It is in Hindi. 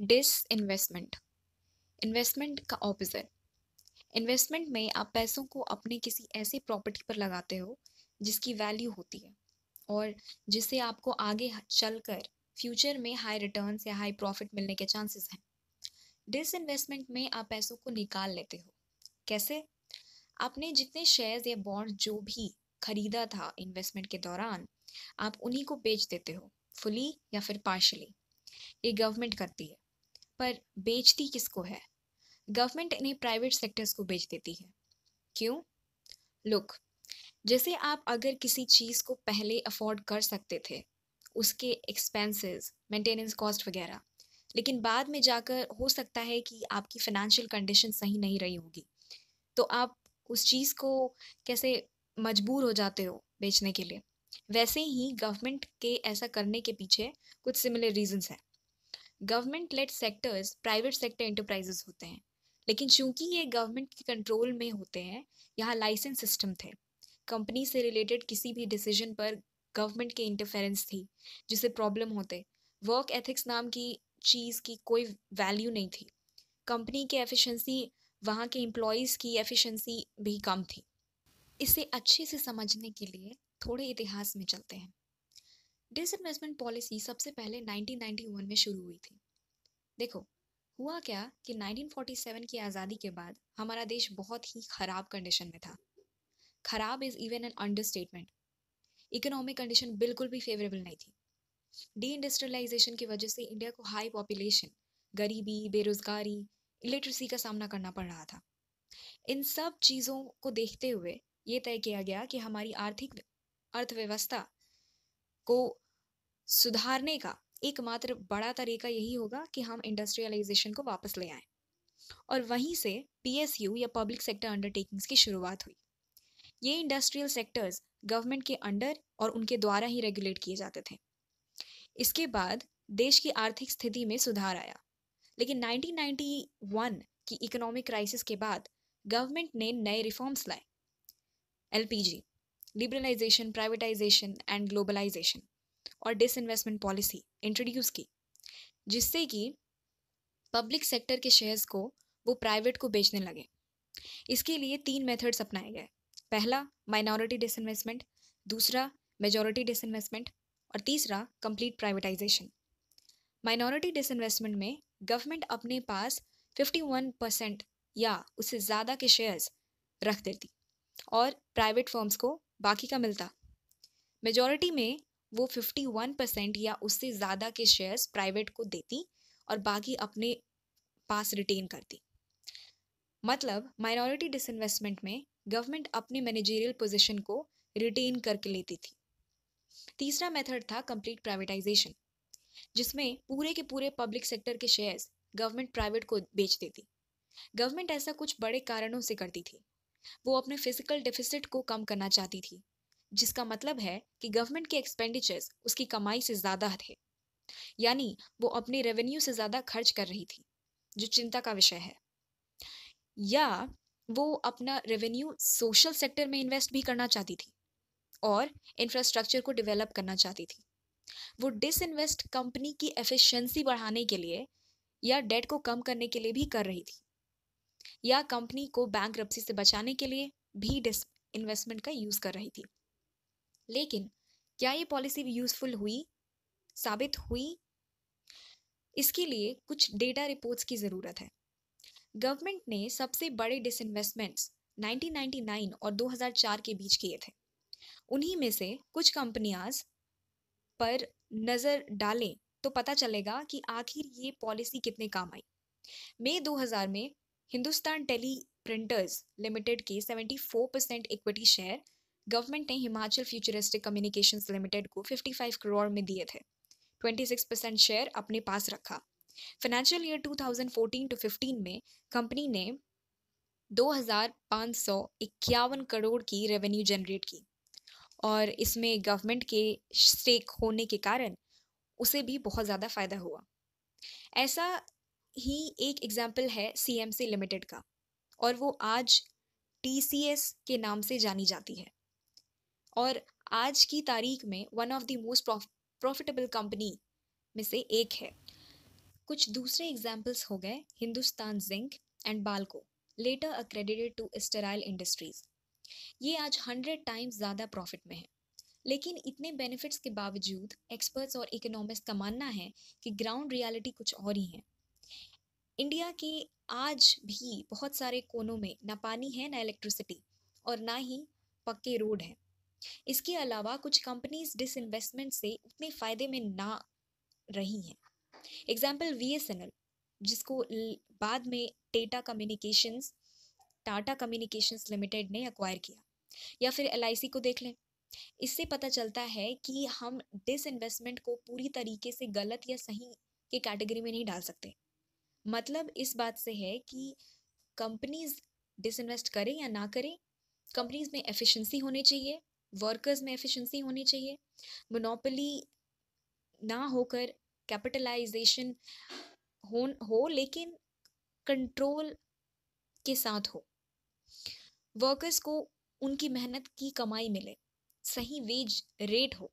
डिस इन्वेस्टमेंट का ऑपोजिट इन्वेस्टमेंट में आप पैसों को अपने किसी ऐसे प्रॉपर्टी पर लगाते हो जिसकी वैल्यू होती है और जिससे आपको आगे चल कर फ्यूचर में हाई रिटर्न या हाई प्रॉफिट मिलने के चांसेस हैं इन्वेस्टमेंट में आप पैसों को निकाल लेते हो कैसे आपने जितने शेयर्स या बॉन्ड जो भी खरीदा था इन्वेस्टमेंट के दौरान आप उन्हीं को बेच देते हो फुली या फिर पार्शली ये गवर्नमेंट करती है पर बेचती किसको है गवर्नमेंट इन्हें प्राइवेट सेक्टर्स को बेच देती है क्यों लुक जैसे आप अगर किसी चीज़ को पहले अफोर्ड कर सकते थे उसके एक्सपेंसेस मेंटेनेंस कॉस्ट वगैरह लेकिन बाद में जाकर हो सकता है कि आपकी फाइनेंशियल कंडीशन सही नहीं रही होगी तो आप उस चीज़ को कैसे मजबूर हो जाते हो बेचने के लिए वैसे ही गवर्नमेंट के ऐसा करने के पीछे कुछ सिमिलर रीजंस हैं government led sectors private sector enterprises होते हैं लेकिन चूंकि ये गवर्नमेंट के कंट्रोल में होते हैं यहाँ लाइसेंस सिस्टम थे कंपनी से रिलेटेड किसी भी डिसीजन पर गवर्नमेंट के इंटरफेरेंस थी जिससे प्रॉब्लम होते वर्क एथिक्स नाम की चीज़ की कोई वैल्यू नहीं थी कंपनी की एफिशिएंसी वहाँ के एम्प्लॉयज़ की एफिशिएंसी भी कम थी इसे अच्छे से समझने के लिए थोड़े इतिहास में चलते हैं डिसइन्वेस्टमेंट पॉलिसी सबसे पहले 1991 में शुरू हुई थी देखो हुआ क्या कि 1947 की आज़ादी के बाद हमारा देश बहुत ही ख़राब कंडीशन में था ख़राब is even an understatement economic condition बिल्कुल भी फेवरेबल नहीं थी डी इंडस्ट्रियलाइजेशन की वजह से इंडिया को हाई पॉपुलेशन गरीबी बेरोज़गारी इलिटरेसी का सामना करना पड़ रहा था इन सब चीज़ों को देखते हुए ये तय किया गया कि हमारी आर्थिक अर्थव्यवस्था को सुधारने का एकमात्र बड़ा तरीका यही होगा कि हम इंडस्ट्रियलाइजेशन को वापस ले आए और वहीं से पीएसयू या पब्लिक सेक्टर अंडरटेकिंग्स की शुरुआत हुई ये इंडस्ट्रियल सेक्टर्स गवर्नमेंट के अंडर और उनके द्वारा ही रेगुलेट किए जाते थे इसके बाद देश की आर्थिक स्थिति में सुधार आया लेकिन 1991 की इकोनॉमिक क्राइसिस के बाद गवर्नमेंट ने नए रिफॉर्म्स लाए LPG liberalisation privatisation and globalisation और डिसइन्वेस्टमेंट पॉलिसी इंट्रोड्यूस की जिससे कि पब्लिक सेक्टर के शेयर्स को वो प्राइवेट को बेचने लगे इसके लिए तीन मेथड्स अपनाए गए पहला माइनॉरिटी डिसइन्वेस्टमेंट दूसरा मेजॉरिटी डिसइन्वेस्टमेंट और तीसरा कंप्लीट प्राइवेटाइजेशन माइनॉरिटी डिसइन्वेस्टमेंट में गवर्नमेंट अपने पास 51 परसेंट या उससे ज़्यादा के शेयर्स रख देती और प्राइवेट फर्म्स को बाकी का मिलता मेजॉरिटी में वो 51 परसेंट या उससे ज़्यादा के शेयर्स प्राइवेट को देती और बाकी अपने पास रिटेन करती मतलब माइनॉरिटी डिसइन्वेस्टमेंट में गवर्नमेंट अपने मैनेजेरियल पोजीशन को रिटेन करके लेती थी तीसरा मेथड था कंप्लीट प्राइवेटाइजेशन जिसमें पूरे के पूरे पब्लिक सेक्टर के शेयर्स गवर्नमेंट प्राइवेट को बेच देती गवर्नमेंट ऐसा कुछ बड़े कारणों से करती थी वो अपने फिजिकल डिफिसिट को कम करना चाहती थी जिसका मतलब है कि गवर्नमेंट के एक्सपेंडिचर्स उसकी कमाई से ज़्यादा थे यानी वो अपने रेवेन्यू से ज़्यादा खर्च कर रही थी जो चिंता का विषय है या वो अपना रेवेन्यू सोशल सेक्टर में इन्वेस्ट भी करना चाहती थी और इंफ्रास्ट्रक्चर को डेवलप करना चाहती थी वो डिसइन्वेस्ट कंपनी की एफिशिएंसी बढ़ाने के लिए या डेट को कम करने के लिए भी कर रही थी या कंपनी को बैंक रप्सी से बचाने के लिए भी डिस इन्वेस्टमेंट का यूज़ कर रही थी लेकिन क्या ये पॉलिसी यूज़फुल हुई साबित हुई इसके लिए कुछ डेटा रिपोर्ट्स की ज़रूरत है गवर्नमेंट ने सबसे बड़े डिसइन्वेस्टमेंट्स 1999 और 2004 के बीच किए थे उन्हीं में से कुछ कंपनियाज पर नज़र डालें तो पता चलेगा कि आखिर ये पॉलिसी कितने काम आई मई 2000 में हिंदुस्तान टेली प्रिंटर्स लिमिटेड के 74 परसेंट इक्विटी शेयर गवर्नमेंट ने हिमाचल फ्यूचरिस्टिक कम्युनिकेशन लिमिटेड को 55 करोड़ में दिए थे 26 परसेंट शेयर अपने पास रखा फाइनेंशियल ईयर 2014 टू फिफ्टीन में कंपनी ने दो करोड़ की रेवेन्यू जनरेट की और इसमें गवर्नमेंट के स्टेक होने के कारण उसे भी बहुत ज़्यादा फ़ायदा हुआ ऐसा ही एक एग्जाम्पल है सी लिमिटेड का और वो आज टी के नाम से जानी जाती है और आज की तारीख में one of the most profitable company में से एक है कुछ दूसरे एग्जाम्पल्स हो गए Hindustan zinc and Balco later accredited to Sterlite industries ये आज हंड्रेड टाइम्स ज़्यादा प्रॉफिट में है लेकिन इतने बेनिफिट्स के बावजूद एक्सपर्ट्स और इकोनॉमिस्ट का मानना है कि ग्राउंड रियलिटी कुछ और ही है इंडिया के आज भी बहुत सारे कोनों में ना पानी है ना इलेक्ट्रिसिटी और ना ही पक्के रोड हैं इसके अलावा कुछ कंपनीज इन्वेस्टमेंट से उतने फ़ायदे में ना रही हैं एग्जाम्पल वी जिसको बाद में Tata communications Tata communications limited ने अक्वायर किया या फिर एल को देख लें इससे पता चलता है कि हम इन्वेस्टमेंट को पूरी तरीके से गलत या सही के कैटेगरी में नहीं डाल सकते मतलब इस बात से है कि कंपनीज डिसइन्वेस्ट करें या ना करें कंपनीज में एफिशिएंसी होनी चाहिए वर्कर्स में एफिशिएंसी होनी चाहिए मोनोपली ना होकर कैपिटलाइजेशन हो हो लेकिन कंट्रोल के साथ हो वर्कर्स को उनकी मेहनत की कमाई मिले सही वेज रेट हो